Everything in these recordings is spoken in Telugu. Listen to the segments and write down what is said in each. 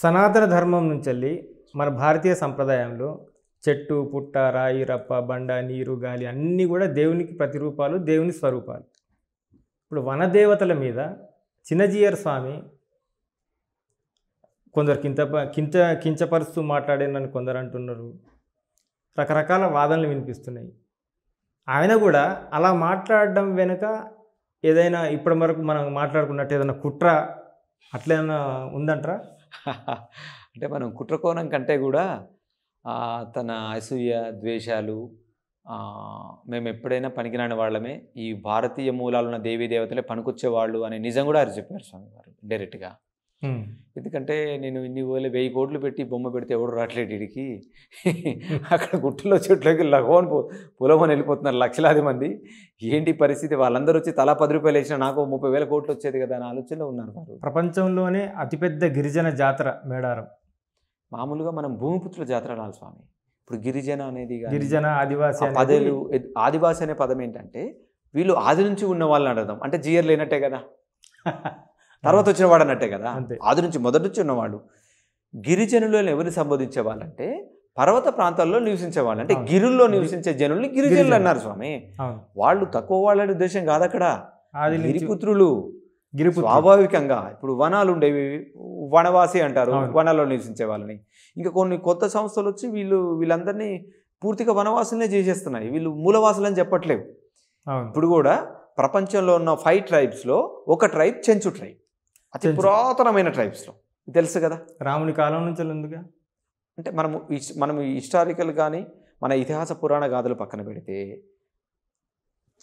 సనాతన ధర్మం నుంచి వెళ్ళి మన భారతీయ సంప్రదాయంలో చెట్టు పుట్ట రాయి రప్ప బండ నీరు గాలి అన్నీ కూడా దేవునికి ప్రతిరూపాలు దేవుని స్వరూపాలు ఇప్పుడు వనదేవతల మీద చిన్నజీయర్ స్వామి కొందరు కింత కించ కించపరుస్తూ మాట్లాడేనని కొందరు అంటున్నారు రకరకాల వాదనలు వినిపిస్తున్నాయి ఆయన కూడా అలా మాట్లాడడం వెనుక ఏదైనా ఇప్పటి వరకు మనం మాట్లాడుకున్నట్టు ఏదైనా కుట్ర అట్లైనా ఉందంటారా అంటే మనం కుట్రకోణం కంటే కూడా తన అసూయ ద్వేషాలు మేము ఎప్పుడైనా పనికిరాని వాళ్ళమే ఈ భారతీయ మూలాలున్న దేవతలే పనికొచ్చేవాళ్ళు అనే నిజం కూడా ఆయన చెప్పారు స్వామి వారు డైరెక్ట్గా ఎందుకంటే నేను ఇన్ని వేల వెయ్యి కోట్లు పెట్టి బొమ్మ పెడితే ఎవడు రావట్లేదు ఇడికి అక్కడ చెట్లకి చెట్లోకి పొలం అని వెళ్ళిపోతున్నారు లక్షలాది మంది ఏంటి పరిస్థితి వాళ్ళందరూ వచ్చి తలా పది రూపాయలు వేసినా నాకు ముప్పై వేల కోట్లు వచ్చేది కదా అని ఆలోచనలో ఉన్నారు వారు ప్రపంచంలోనే అతిపెద్ద గిరిజన జాతర మేడారం మామూలుగా మనం భూమిపుత్రుల జాతర రాలి స్వామి ఇప్పుడు గిరిజన అనేది గిరిజన ఆదివాసి పదవులు ఆదివాసి అనే పదం ఏంటంటే వీళ్ళు ఆది నుంచి ఉన్న వాళ్ళని అడదాం అంటే జియర్ లేనట్టే కదా తర్వాత వచ్చిన వాడు అన్నట్టే కదా ఆది నుంచి మొదటి నుంచి ఉన్నవాడు గిరిజనులను ఎవరిని సంబోధించే వాళ్ళంటే పర్వత ప్రాంతాల్లో నివసించే వాళ్ళు అంటే గిరుల్లో నివసించే జనుల్ని గిరిజనులు అన్నారు స్వామి వాళ్ళు తక్కువ వాళ్ళని ఉద్దేశం కాదు అక్కడ గిరిపుత్రులు స్వాభావికంగా ఇప్పుడు వనాలు ఉండేవి వనవాసి అంటారు వనాల్లో నివసించే వాళ్ళని ఇంకా కొన్ని కొత్త సంస్థలు వచ్చి వీళ్ళు వీళ్ళందరినీ పూర్తిగా వనవాసులనే చేసేస్తున్నాయి వీళ్ళు మూలవాసులు అని చెప్పట్లేవు ఇప్పుడు కూడా ప్రపంచంలో ఉన్న ఫైవ్ ట్రైబ్స్లో ఒక ట్రైబ్ చెంచు ట్రైబ్ అతి పురాతనమైన ట్రైబ్స్లో తెలుసు కదా రాముని కాలం నుంచి ఉందిగా అంటే మనము మనము హిస్టారికల్ కానీ మన ఇతిహాస పురాణ గాథలు పక్కన పెడితే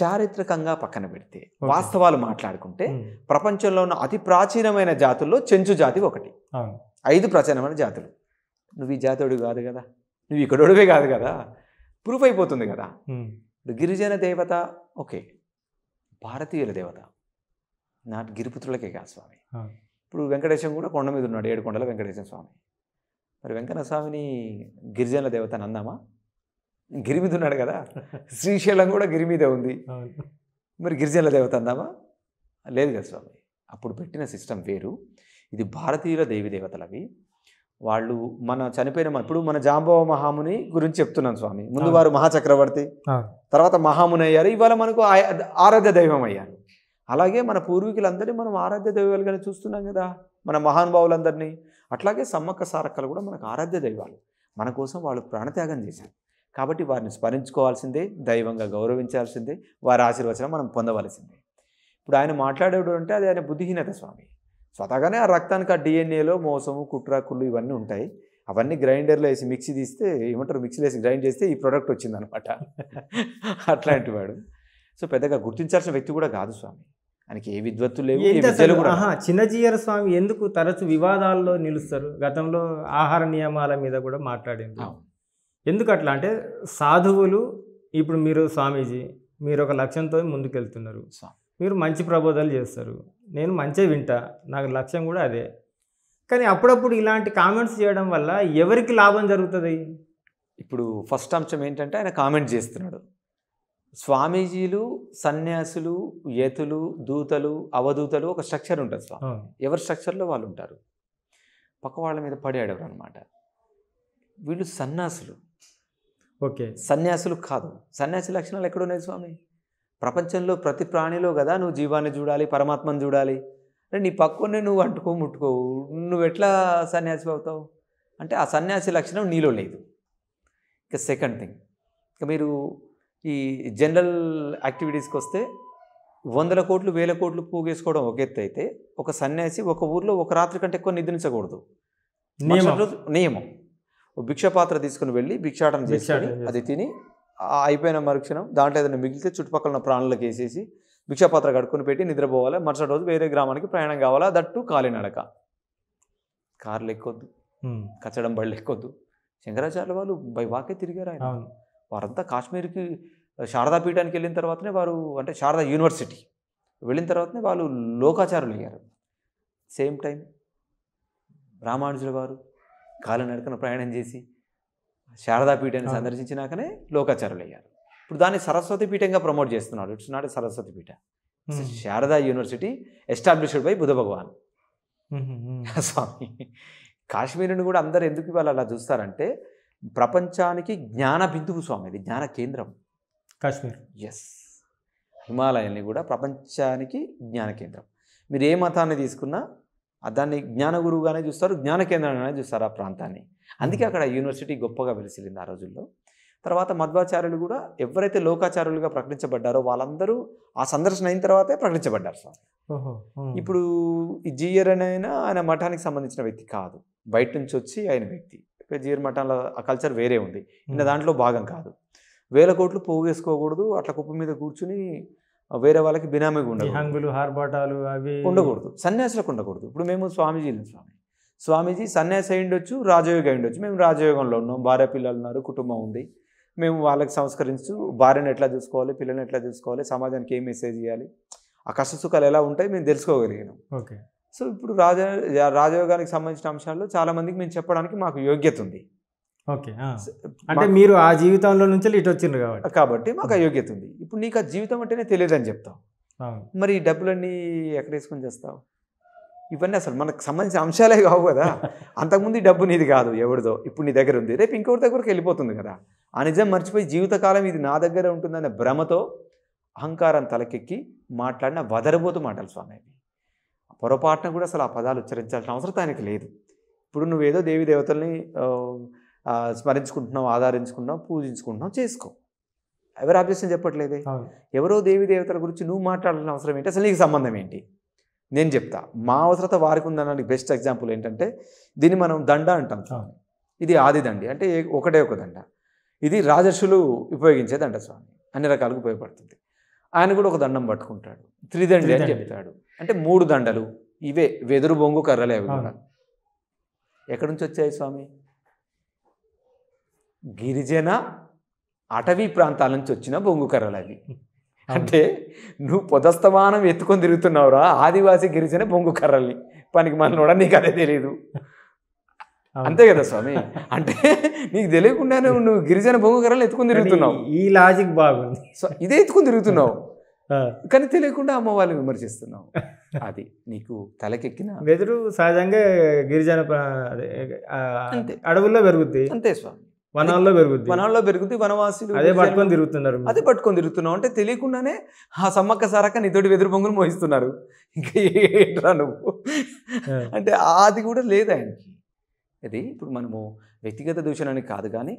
చారిత్రకంగా పక్కన పెడితే వాస్తవాలు మాట్లాడుకుంటే ప్రపంచంలో ఉన్న అతి ప్రాచీనమైన జాతుల్లో చెంచు జాతి ఒకటి ఐదు ప్రాచీనమైన జాతులు నువ్వు ఈ జాతుడు కాదు కదా నువ్వు ఇక్కడోడివే కాదు కదా ప్రూఫ్ అయిపోతుంది కదా గిరిజన దేవత ఓకే భారతీయుల దేవత నాటి గిరిపుత్రులకే కాదు స్వామి ఇప్పుడు వెంకటేశం కూడా కొండ మీద ఉన్నాడు ఏడు కొండల వెంకటేశ్వర స్వామి మరి వెంకన్న స్వామిని గిరిజనుల దేవత అని అందామా గిరి మీద ఉన్నాడు కదా శ్రీశైలం కూడా గిరి మీదే ఉంది మరి గిరిజనుల దేవత అందామా లేదు కదా స్వామి అప్పుడు పెట్టిన సిస్టమ్ వేరు ఇది భారతీయుల దేవి దేవతలవి వాళ్ళు మన చనిపోయిన ఇప్పుడు మన జాంబవ మహాముని గురించి చెప్తున్నాను స్వామి ముందు వారు మహాచక్రవర్తి తర్వాత మహాముని అయ్యారు ఇవాళ మనకు ఆరాధ్య దైవం అయ్యారు అలాగే మన పూర్వీకులందరినీ మనం ఆరాధ్య దైవాలుగానే చూస్తున్నాం కదా మన మహానుభావులందరినీ అట్లాగే సమ్మక్క సారక్కలు కూడా మనకు ఆరాధ్య దైవాలు మన కోసం వాళ్ళు ప్రాణత్యాగం చేశారు కాబట్టి వారిని స్మరించుకోవాల్సిందే దైవంగా గౌరవించాల్సిందే వారి ఆశీర్వచనం మనం పొందవలసిందే ఇప్పుడు ఆయన మాట్లాడేవాడు అంటే అది ఆయన బుద్ధిహీనత స్వామి స్వతగానే ఆ రక్తానికి ఆ డిఎన్ఏలో మోసము కుట్ర కుళ్ళు ఇవన్నీ ఉంటాయి అవన్నీ గ్రైండర్లో వేసి మిక్సీ తీస్తే ఏమంటారు మిక్సీలో వేసి గ్రైండ్ చేస్తే ఈ ప్రోడక్ట్ వచ్చిందనమాట అట్లాంటి వాడు సో పెద్దగా గుర్తించాల్సిన వ్యక్తి కూడా కాదు స్వామి ఆయనకి ఏ విద్వత్తు లేవు చిన్నజీయర స్వామి ఎందుకు తరచు వివాదాల్లో నిలుస్తారు గతంలో ఆహార నియమాల మీద కూడా మాట్లాడింది ఎందుకు అట్లా అంటే సాధువులు ఇప్పుడు మీరు స్వామీజీ మీరు ఒక లక్ష్యంతో ముందుకెళ్తున్నారు మీరు మంచి ప్రబోధాలు చేస్తారు నేను మంచిగా వింటా నాకు లక్ష్యం కూడా అదే కానీ అప్పుడప్పుడు ఇలాంటి కామెంట్స్ చేయడం వల్ల ఎవరికి లాభం జరుగుతుంది ఇప్పుడు ఫస్ట్ అంశం ఏంటంటే ఆయన కామెంట్ చేస్తున్నాడు స్వామీజీలు సన్యాసులు యతులు దూతలు అవధూతలు ఒక స్ట్రక్చర్ ఉంటుంది స్వామి ఎవరి స్ట్రక్చర్లో వాళ్ళు ఉంటారు పక్క వాళ్ళ మీద పడేడవరు అనమాట వీళ్ళు సన్యాసులు ఓకే సన్యాసులు కాదు సన్యాసి లక్షణాలు ఎక్కడున్నాయి స్వామి ప్రపంచంలో ప్రతి ప్రాణిలో కదా నువ్వు జీవాన్ని చూడాలి పరమాత్మను చూడాలి అంటే నీ పక్కనే నువ్వు అంటుకో ముట్టుకోవు నువ్వు ఎట్లా సన్యాసి అవుతావు అంటే ఆ సన్యాసి లక్షణం నీలో లేదు ఇక సెకండ్ థింగ్ ఇక మీరు ఈ జనరల్ యాక్టివిటీస్కి వస్తే వందల కోట్లు వేల కోట్లు పోగేసుకోవడం ఒక ఎత్తు అయితే ఒక సన్యాసి ఒక ఊర్లో ఒక రాత్రి కంటే ఎక్కువ నిద్రించకూడదు నియమం భిక్ష పాత్ర తీసుకుని వెళ్ళి భిక్షాటన చేసి అది తిని అయిపోయిన మరుక్షణం దాంట్లో ఏదైనా మిగిలితే చుట్టుపక్కల ఉన్న ప్రాణులకు వేసేసి భిక్షాపాత్ర కడుక్కుని పెట్టి నిద్రపోవాలి మరుసటి రోజు వేరే గ్రామానికి ప్రయాణం కావాలా దట్టు కాలినడక కార్లు ఎక్కొద్దు కచ్చడం బళ్ళు ఎక్కొద్దు శంకరాచార్య వాళ్ళు బై వాకే తిరిగారు ఆయన వారంతా కాశ్మీర్కి శారదాపీఠానికి వెళ్ళిన తర్వాతనే వారు అంటే శారదా యూనివర్సిటీ వెళ్ళిన తర్వాతనే వాళ్ళు లోకాచారులు అయ్యారు సేమ్ టైం రామానుజుల వారు కాలినడకన ప్రయాణం చేసి శారదాపీఠాన్ని సందర్శించినాకనే లోకాచారులు అయ్యారు ఇప్పుడు దాన్ని సరస్వతి పీఠంగా ప్రమోట్ చేస్తున్నాడు it's not Saraswati Peetha Sharada university established by బుధ భగవాన్ స్వామి కాశ్మీర్ని కూడా అందరు ఎందుకు వాళ్ళు అలా చూస్తారంటే ప్రపంచానికి జ్ఞాన బిందువు స్వామి ఇది జ్ఞాన కేంద్రం కాశ్మీర్ ఎస్ హిమాలయాన్ని కూడా ప్రపంచానికి జ్ఞాన కేంద్రం మీరు ఏ మతాన్ని తీసుకున్నా దాన్ని జ్ఞాన గురువుగానే చూస్తారు జ్ఞాన కేంద్రంగానే చూస్తారు ఆ ప్రాంతాన్ని అందుకే అక్కడ యూనివర్సిటీ గొప్పగా వెలిసిలింది ఆ రోజుల్లో తర్వాత మధ్వాచార్యులు కూడా ఎవరైతే లోకాచార్యులుగా ప్రకటించబడ్డారో వాళ్ళందరూ ఆ సందర్శన అయిన తర్వాతే ప్రకటించబడ్డారు సార్ ఇప్పుడు ఈ జీయర్ అయినా ఆయన మఠానికి సంబంధించిన వ్యక్తి కాదు బయట నుంచి వచ్చి ఆయన వ్యక్తి జీర్ మఠంలో ఆ కల్చర్ వేరే ఉంది ఇంకా దాంట్లో భాగం కాదు వేల కోట్లు పోగేసుకోకూడదు అట్లా కుప్ప మీద కూర్చుని వేరే వాళ్ళకి బినామీ ఉండదు హార్బాటాలు అవి ఉండకూడదు సన్యాసులకు ఉండకూడదు ఇప్పుడు మేము స్వామీజీ స్వామి స్వామీజీ సన్యాసి అయిండొచ్చు రాజయోగి ఉండొచ్చు మేము రాజయోగంలో ఉన్నాం భార్య పిల్లలు ఉన్నారు కుటుంబం ఉంది మేము వాళ్ళకి సంస్కరించు భార్యను ఎట్లా చూసుకోవాలి పిల్లల్ని ఎట్లా చూసుకోవాలి సమాజానికి ఏం మెసేజ్ చేయాలి ఆ కష్టసుఖాలు ఎలా ఉంటాయి మేము తెలుసుకోగలిగినాం ఓకే సో ఇప్పుడు రాజ రాజయోగానికి గారికి సంబంధించిన అంశాల్లో చాలామందికి మేము చెప్పడానికి మాకు యోగ్యత ఉంది ఓకే అంటే మీరు ఆ జీవితంలో నుంచి ఇటు వచ్చిండ్రు కాబట్టి కాబట్టి మాకు ఆ యోగ్యత ఉంది ఇప్పుడు నీకు ఆ జీవితం అంటేనే తెలియదు అని చెప్తావు మరి ఈ డబ్బులన్నీ ఎక్కడేసుకొని చేస్తావు ఇవన్నీ అసలు మనకు సంబంధించిన అంశాలే కావు కదా అంతకుముందు ఈ డబ్బు నీది కాదు ఎవరిదో ఇప్పుడు నీ దగ్గర ఉంది రేపు ఇంకొకరి దగ్గరకు వెళ్ళిపోతుంది కదా ఆ నిజం మర్చిపోయి జీవితకాలం ఇది నా దగ్గర ఉంటుందనే భ్రమతో అహంకారం తలకెక్కి మాట్లాడిన వదరబోతు మాటలు స్వామి పొరపాటున కూడా అసలు ఆ పదాలు ఉచ్చరించాల్సిన అవసరం ఆయనకి లేదు ఇప్పుడు నువ్వేదో దేవి దేవతల్ని స్మరించుకుంటున్నావు ఆధారించుకుంటున్నావు పూజించుకుంటున్నావు చేసుకో ఎవరు అభ్యర్థం చెప్పట్లేదే ఎవరో దేవి దేవతల గురించి నువ్వు మాట్లాడాల్సిన అవసరం ఏంటి అసలు నీకు సంబంధం ఏంటి నేను చెప్తా మా అవసరత వారికి ఉందనడానికి బెస్ట్ ఎగ్జాంపుల్ ఏంటంటే దీన్ని మనం దండ అంటాం స్వామి ఇది ఆది దండి అంటే ఒకటే ఒక దండ ఇది రాజర్షులు ఉపయోగించే దండ స్వామి అన్ని రకాలుగా ఉపయోగపడుతుంది ఆయన కూడా ఒక దండం పట్టుకుంటాడు త్రిదండి అని చెప్తాడు అంటే మూడు దండలు ఇవే వెదురు బొంగు కర్రలే అవి కూడా ఎక్కడి నుంచి వచ్చాయి స్వామి గిరిజన అటవీ ప్రాంతాల నుంచి వచ్చిన బొంగు కర్రలు అవి అంటే నువ్వు పొదస్తమానం ఎత్తుకొని తిరుగుతున్నావురా ఆదివాసి గిరిజన బొంగు కర్రల్ని పనికి మనోడ నీకు అదే తెలియదు అంతే కదా స్వామి అంటే నీకు తెలియకుండానే నువ్వు గిరిజన బొంగు కర్రలు ఎత్తుకొని తిరుగుతున్నావు ఈ లాజిక్ బాగుంది ఇదే ఎత్తుకొని తిరుగుతున్నావు కానీ తెలియకుండా అమ్మ వాళ్ళని విమర్శిస్తున్నావు అది నీకు తలకెక్కిన వెదురు సహజంగా గిరిజన అడవుల్లో పెరుగుద్ది అంతే స్వామి వనాల్లో పెరుగుద్ది వనాల్లో పెరుగుద్ది వనవాసులు అదే పట్టుకొని తిరుగుతున్నారు అదే పట్టుకొని తిరుగుతున్నావు అంటే తెలియకుండానే ఆ సమ్మక్క సారక్క నీతోటి వెదురు బొంగులు మోహిస్తున్నారు ఇంకా నువ్వు అంటే అది కూడా లేదు ఆయనకి అది ఇప్పుడు మనము వ్యక్తిగత దూషణానికి కాదు కానీ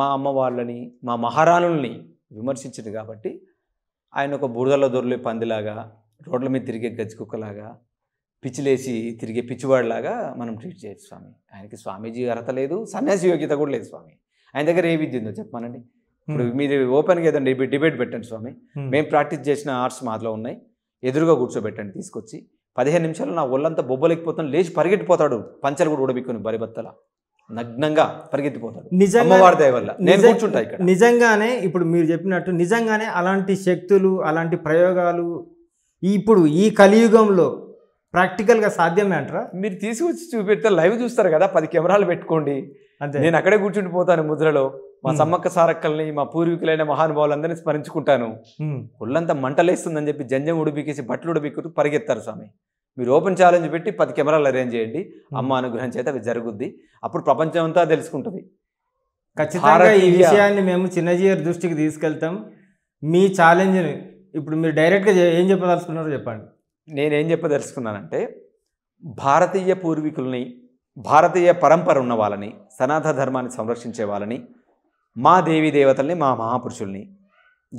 మా అమ్మ వాళ్ళని మా మహారాణుల్ని విమర్శించింది కాబట్టి ఆయన ఒక బురదలో దొరలే పందిలాగా రోడ్ల మీద తిరిగే గజ్జికుక్కలాగా పిచ్చిలేసి తిరిగే పిచ్చివాడిలాగా మనం ట్రీట్ చేయొచ్చు స్వామి ఆయనకి స్వామీజీ అర్హత లేదు సన్యాసి యోగ్యత కూడా లేదు స్వామి ఆయన దగ్గర ఏ విద్య ఉందో చెప్పమనండి ఇప్పుడు మీరు ఓపెన్గా ఏదండి డిబేట్ పెట్టండి స్వామి మేము ప్రాక్టీస్ చేసిన ఆర్ట్స్ మాదిలో ఉన్నాయి ఎదురుగా కూర్చోబెట్టండి తీసుకొచ్చి పదిహేను నిమిషాలు నా ఒళ్ళంతా బొబ్బలేకపోతాను లేచి పరిగెట్టిపోతాడు పంచలు కూడా ఊడబిక్కుని బరిబత్తలా నగ్నంగా పరిగెత్తిపోతాడు నిజంగా వల్ల నేను ఇక్కడ నిజంగానే ఇప్పుడు మీరు చెప్పినట్టు నిజంగానే అలాంటి శక్తులు అలాంటి ప్రయోగాలు ఇప్పుడు ఈ కలియుగంలో ప్రాక్టికల్గా సాధ్యమే అంటారా మీరు తీసుకొచ్చి చూపెడితే లైవ్ చూస్తారు కదా పది కెమెరాలు పెట్టుకోండి అంతే నేను అక్కడే పోతాను ముద్రలో మా సమ్మక్క సారక్కల్ని మా పూర్వీకులైన మహానుభావులందరినీ స్మరించుకుంటాను ఒళ్ళంతా మంటలేస్తుందని చెప్పి జంజం ఉడిపికేసి బట్టలు ఉడిపిక్కుతూ పరిగెత్తారు స్వామి మీరు ఓపెన్ ఛాలెంజ్ పెట్టి పది కెమెరాలు అరేంజ్ చేయండి అమ్మ అనుగ్రహం చేత అవి జరుగుద్ది అప్పుడు ప్రపంచం అంతా తెలుసుకుంటుంది ఖచ్చితంగా ఈ విషయాన్ని మేము చిన్నజీయర్ దృష్టికి తీసుకెళ్తాం మీ ఛాలెంజ్ని ఇప్పుడు మీరు డైరెక్ట్గా ఏం చెప్పదలుచుకున్నారో చెప్పండి నేను ఏం చెప్పదలుచుకున్నానంటే భారతీయ పూర్వీకుల్ని భారతీయ పరంపర ఉన్న వాళ్ళని సనాతన ధర్మాన్ని సంరక్షించే వాళ్ళని మా దేవీ దేవతల్ని మా మహాపురుషుల్ని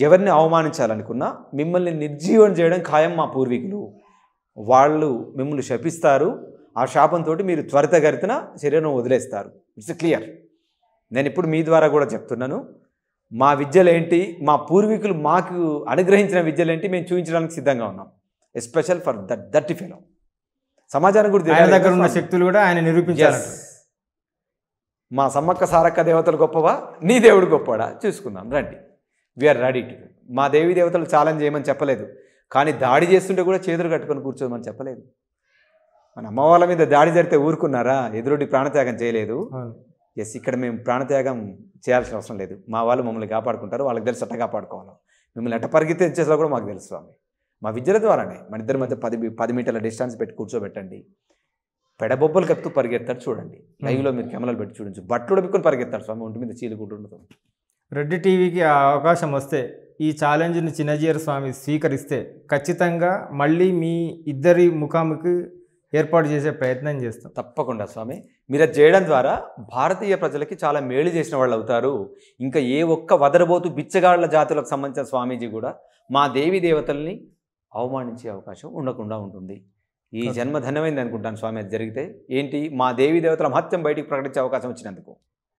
ఎవరిని అవమానించాలనుకున్నా మిమ్మల్ని నిర్జీవం చేయడం ఖాయం మా పూర్వీకులు వాళ్ళు మిమ్మల్ని శపిస్తారు ఆ శాపంతో మీరు త్వరితగరితన శరీరం వదిలేస్తారు ఇట్స్ క్లియర్ నేను ఇప్పుడు మీ ద్వారా కూడా చెప్తున్నాను మా విద్యలేంటి మా పూర్వీకులు మాకు అనుగ్రహించిన విద్యలేంటి మేము చూపించడానికి సిద్ధంగా ఉన్నాం especial for that that fellow సమాజానికి కూడా ఆయన దగ్గర ఉన్న శక్తులు కూడా ఆయన నిరూపించారు మా సమ్మక్క సారక్క దేవతలు గొప్పవా నీ దేవుడు గొప్పవాడా చూసుకుందాం రండి వీఆర్ రెడీ టు మా దేవి దేవతలు ఛాలెంజ్ చేయమని చెప్పలేదు కానీ దాడి చేస్తుంటే కూడా చేతులు కట్టుకొని కూర్చోమని చెప్పలేదు మన అమ్మ వాళ్ళ మీద దాడి జరిగితే ఊరుకున్నారా ఎదురుడి ప్రాణత్యాగం చేయలేదు ఎస్ ఇక్కడ మేము ప్రాణత్యాగం చేయాల్సిన అవసరం లేదు మా వాళ్ళు మమ్మల్ని కాపాడుకుంటారు వాళ్ళకి తెలిసి అట్ట కాపాడుకోవాలి మిమ్మల్ని ఎట్ట పరిగెత్తించేసా కూడా మాకు తెలుసు స్వామి మా విద్యల ద్వారానే మన ఇద్దరి మధ్య పది పది మీటర్ల డిస్టెన్స్ పెట్టి కూర్చోబెట్టండి పెడబొబ్బలు కప్పుతూ పరిగెత్తాడు చూడండి లైవ్లో మీరు కెమెరాలు పెట్టి చూడొచ్చు బట్టలు పెట్టుకుని పరిగెత్తాడు స్వామి ఒంటి మీద చీలుకుంటుండదు రెడ్డి టీవీకి అవకాశం వస్తే ఈ ఛాలెంజ్ని చిన్నజీర స్వామి స్వీకరిస్తే ఖచ్చితంగా మళ్ళీ మీ ఇద్దరి ముఖాముఖి ఏర్పాటు చేసే ప్రయత్నం చేస్తాం తప్పకుండా స్వామి మీరు అది చేయడం ద్వారా భారతీయ ప్రజలకి చాలా మేలు చేసిన వాళ్ళు అవుతారు ఇంకా ఏ ఒక్క వదరబోతు బిచ్చగాళ్ల జాతులకు సంబంధించిన స్వామీజీ కూడా మా దేవి దేవతల్ని అవమానించే అవకాశం ఉండకుండా ఉంటుంది ఈ జన్మ ధన్యమైంది అనుకుంటాను స్వామి అది జరిగితే ఏంటి మా దేవి దేవతల మహత్యం బయటికి ప్రకటించే అవకాశం వచ్చినందుకు